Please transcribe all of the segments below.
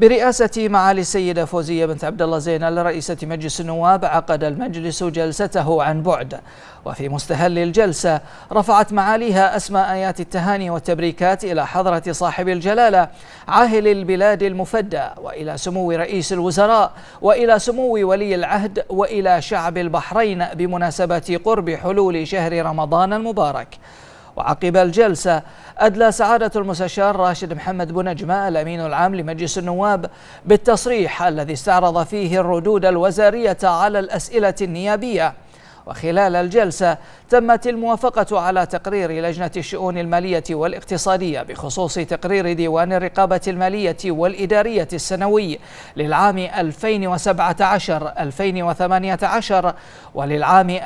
برئاسة معالي السيدة فوزية بنت عبد الله زينال رئيسة مجلس النواب عقد المجلس جلسته عن بعد وفي مستهل الجلسة رفعت معاليها أسماء آيات التهاني والتبريكات إلى حضرة صاحب الجلالة عاهل البلاد المفدى وإلى سمو رئيس الوزراء وإلى سمو ولي العهد وإلى شعب البحرين بمناسبة قرب حلول شهر رمضان المبارك وعقب الجلسة أدلى سعادة المستشار راشد محمد نجمة الأمين العام لمجلس النواب بالتصريح الذي استعرض فيه الردود الوزارية على الأسئلة النيابية وخلال الجلسة تمت الموافقة على تقرير لجنة الشؤون المالية والاقتصادية بخصوص تقرير ديوان الرقابة المالية والإدارية السنوي للعام 2017-2018 وللعام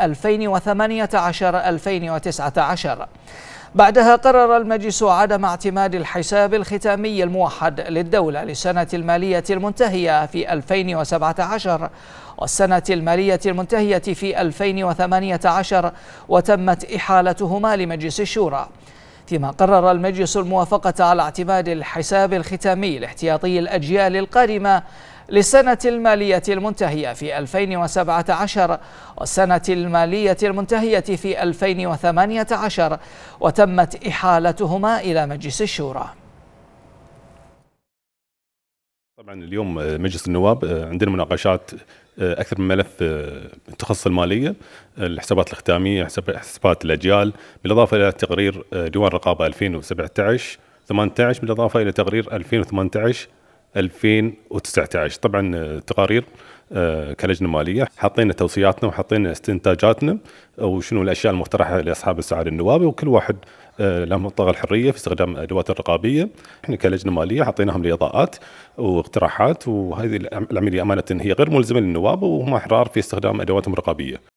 2018-2019 بعدها قرر المجلس عدم اعتماد الحساب الختامي الموحد للدولة للسنة المالية المنتهية في 2017 والسنة المالية المنتهية في 2018 وتمت إحالتهما لمجلس الشورى فيما قرر المجلس الموافقة على اعتماد الحساب الختامي الاحتياطي الأجيال القادمة للسنة المالية المنتهية في 2017 والسنة المالية المنتهية في 2018 وتمت إحالتهما إلى مجلس الشورى طبعا اليوم مجلس النواب آه، عندنا مناقشات آه، اكثر من ملف آه، تخص الماليه الحسابات الختاميه حسابات الاجيال بالاضافه الى تقرير ديوان رقابه 2017 18 بالاضافه الى تقرير 2018 2019 طبعا آه، تقارير آه، كلجنه ماليه حطينا توصياتنا وحطينا استنتاجاتنا آه، وشنو الاشياء المقترحه لاصحاب السعاده النوابي وكل واحد له منطقه الحريه في استخدام الادوات الرقابيه احنا كلجنه ماليه حطيناهم لاضاءات واقتراحات وهذه العمليه امانه هي غير ملزمه للنواب وهم احرار في استخدام ادواتهم الرقابيه